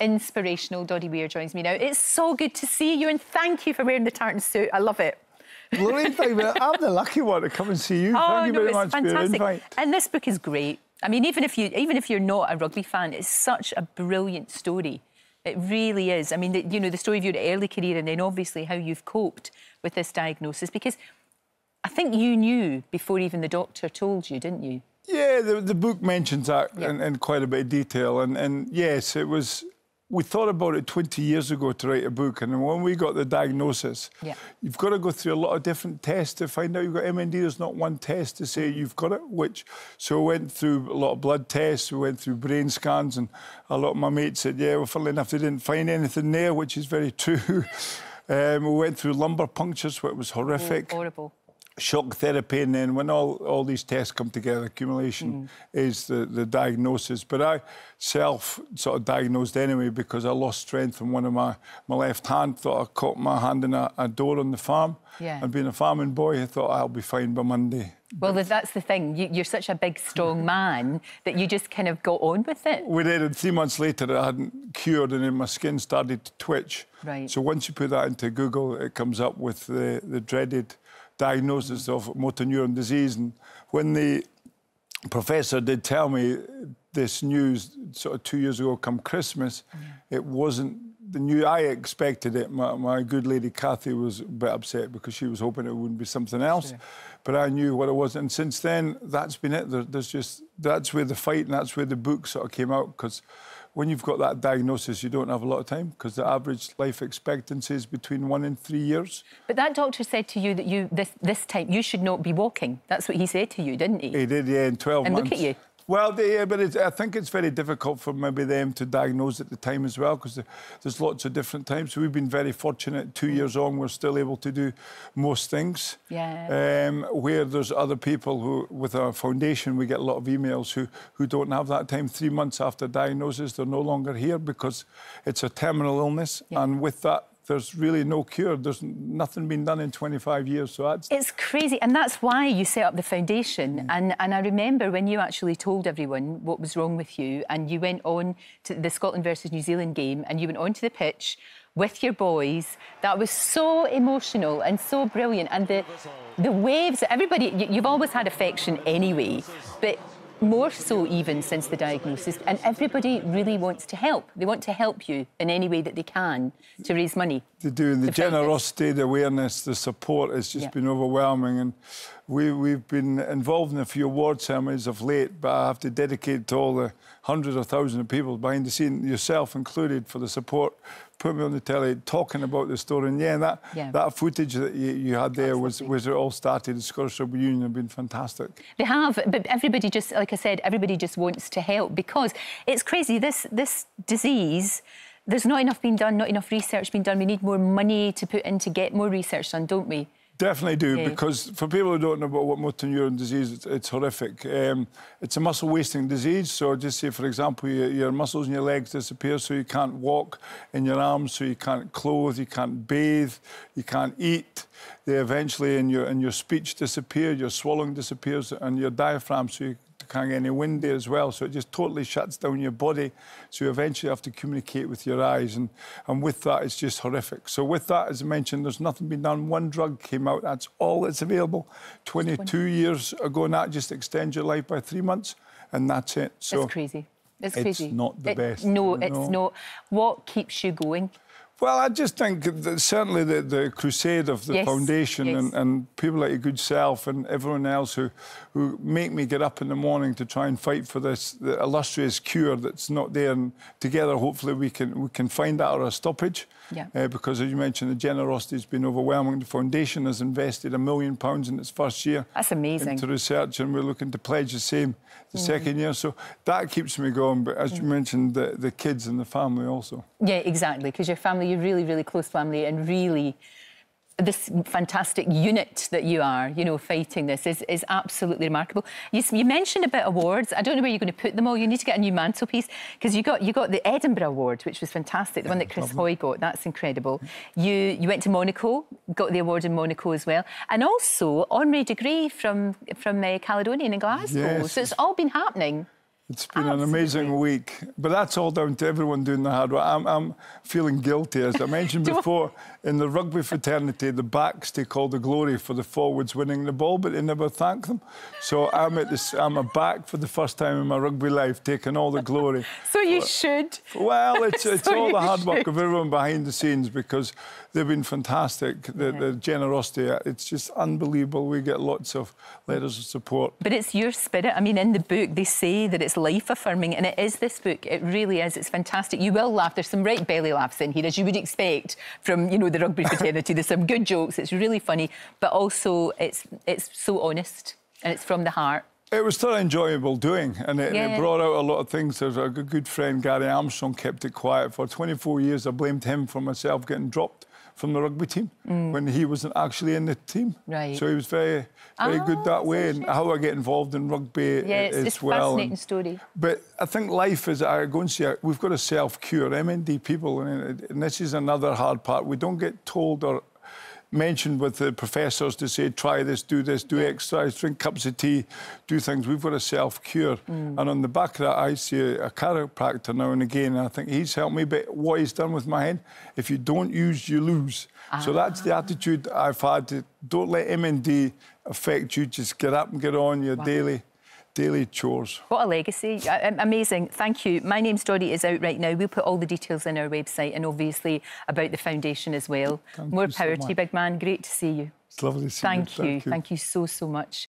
Inspirational Doddy Weir joins me now. It's so good to see you and thank you for wearing the tartan suit. I love it. Lorraine, thank you. I'm the lucky one to come and see you. Oh, thank you no, it's much fantastic. for your invite. And this book is great. I mean, even if you even if you're not a rugby fan, it's such a brilliant story. It really is. I mean, the, you know, the story of your early career and then obviously how you've coped with this diagnosis because I think you knew before even the doctor told you, didn't you? Yeah, the, the book mentions that yep. in, in, quite a bit of detail. And, and yes, it was we thought about it 20 years ago to write a book, and when we got the diagnosis, yeah. you've got to go through a lot of different tests to find out you've got MND. There's not one test to say you've got it, which, so we went through a lot of blood tests, we went through brain scans, and a lot of my mates said, yeah, well, funnily enough, they didn't find anything there, which is very true. um, we went through lumbar punctures, which was horrific. horrible shock therapy and then when all, all these tests come together, accumulation mm. is the, the diagnosis. But I self sort of diagnosed anyway because I lost strength in one of my, my left hand, thought I caught my hand in a, a door on the farm. Yeah. And being a farming boy, I thought I'll be fine by Monday. Well, that's the thing. You, are such a big, strong man that you just kind of got on with it. We did, and three months later, I hadn't cured, and then my skin started to twitch. Right. So once you put that into Google, it comes up with the, the dreaded diagnosis of motor neuron disease. And when the professor did tell me this news sort of two years ago, come Christmas, mm. it wasn't the new. I expected it. My, my, good lady Kathy was a bit upset because she was hoping it wouldn't be something else, sure. but I knew what it was. And since then, that's been it. There, there's just that's where the fight and that's where the book sort of came out because when you've got that diagnosis, you don't have a lot of time because the average life expectancy is between one and three years. But that doctor said to you that you this this time you should not be walking. That's what he said to you, didn't he? He did, yeah. In twelve and months. And look at you. Well, yeah, but I think it's very difficult for maybe them to diagnose at the time as well because there's lots of different times. we've been very fortunate. Two years on, we're still able to do most things. Yeah. Um, where there's other people who, with our foundation, we get a lot of emails who, who don't have that time. Three months after diagnosis, they're no longer here because it's a terminal illness. Yeah. And with that, there's really no cure. There's nothing been done in 25 years, so that's... It's crazy, and that's why you set up the foundation. Mm. And, and I remember when you actually told everyone what was wrong with you, and you went on to the Scotland versus New Zealand game, and you went onto the pitch with your boys. That was so emotional and so brilliant. And the, the waves, everybody, you've always had affection anyway, but more so even since the diagnosis, and everybody really wants to help. They want to help you in any way that they can to raise money the doing, the, the generosity, the awareness, the support has just yeah. been overwhelming. And we, we've been involved in a few award ceremonies of late, but I have to dedicate to all the hundreds of thousands of people behind the scene, yourself included, for the support, put me on the telly, talking about the story. And yeah, that, yeah. that footage that you, you had there Absolutely. was, where it all started. The Scottish Rugby Union have been fantastic. They have, but everybody just, like I said, everybody just wants to help because it's crazy. This, this disease, there's not enough being done, not enough research being done. We need more money to put in to get more research done, don't we? Definitely do, because for people who don't know about what motor neuron disease, it's, it's horrific. Um, it's a muscle wasting disease. So just say, for example, your, your, muscles in your legs disappear, so you can't walk in your arms, so you can't clothe, you can't bathe, you can't eat. They eventually, in your in your speech disappear, your swallowing disappears, and your diaphragm, so you can't get any wind there as well. So it just totally shuts down your body. So you eventually have to communicate with your eyes. And, and with that, it's just horrific. So with that, as I mentioned, there's nothing been done. One drug came out. That's all that's available 22 20. years ago. And that just extends your life by three months. And that's it. So it's crazy. It's, it's not the it, best. No, it's know? not. What keeps you going? Well, I just think that certainly the, the crusade of the yes, foundation yes. And, and people like your good self and everyone else who, who make me get up in the morning to try and fight for this illustrious cure that's not there. And together, hopefully, we can we can find that or a stoppage. Yeah. Uh, because as you mentioned, the generosity has been overwhelming. The foundation has invested a million pounds in its first year. That's amazing. Into research, and we're looking to pledge the same the mm. second year. So that keeps me going. But as mm. you mentioned, the, the kids and the family also. Yeah, exactly. Because your family your really, really close family and really this fantastic unit that you are, you know, fighting this is, is absolutely remarkable. You, you, mentioned about awards. I don't know where you're going to put them all. You need to get a new mantelpiece because you got you got the Edinburgh Award, which was fantastic, the yeah, one that Chris Hoy got. That's incredible. You you went to Monaco, got the award in Monaco as well, and also honorary degree from from uh, Caledonian in Glasgow. Yes. So it's all been happening. It's been Absolutely. an amazing week, but that's all down to everyone doing the hard work. I'm, I'm feeling guilty, as I mentioned before. In the rugby fraternity, the backs take all the glory for the forwards winning the ball, but they never thank them. So I'm at this. I'm a back for the first time in my rugby life, taking all the glory. so you but, should. Well, it's so it's all the hard should. work of everyone behind the scenes because They've been fantastic. The, yeah. the generosity, uh, it's just unbelievable. We get lots of letters of support. But it's your spirit. I mean, in the book, they say that it's life affirming, and it is this book. It really is. It's fantastic. You will laugh. There's some right belly laughs in here, as you would expect from, you know, the rugby fraternity. There's some good jokes. It's really funny, but also it's, it's so honest and it's from the heart. It was still enjoyable doing, and it, yeah. and it, brought out a lot of things. There's a good friend, Gary Armstrong, kept it quiet for 24 years. I blamed him for myself getting dropped from the rugby team mm. when he wasn't actually in the team. Right. So he was very, very good ah, that way. And how I get involved in rugby yeah, it's, as it's well. fascinating and, story. But I think life is, I go and see, we've got to self-cure. MND people, and this is another hard part. We don't get told or mentioned with the professors to say, try this, do this, do exercise, drink cups of tea, do things. We've got a self cure. Mm. And on the back of that, I see a, chiropractor now and again, and I think he's helped me. But what he's done with my head, if you don't use, you lose. Ah. So that's the attitude I've had. Don't let MND affect you. Just get up and get on your wow. daily daily chores. What a legacy. Amazing. Thank you. My name story is out right now. We'll put all the details on our website and obviously about the foundation as well. Thank More power so to you, big man. Great to see you. It's lovely to see Thank you. you. Thank you. Thank you so, so much.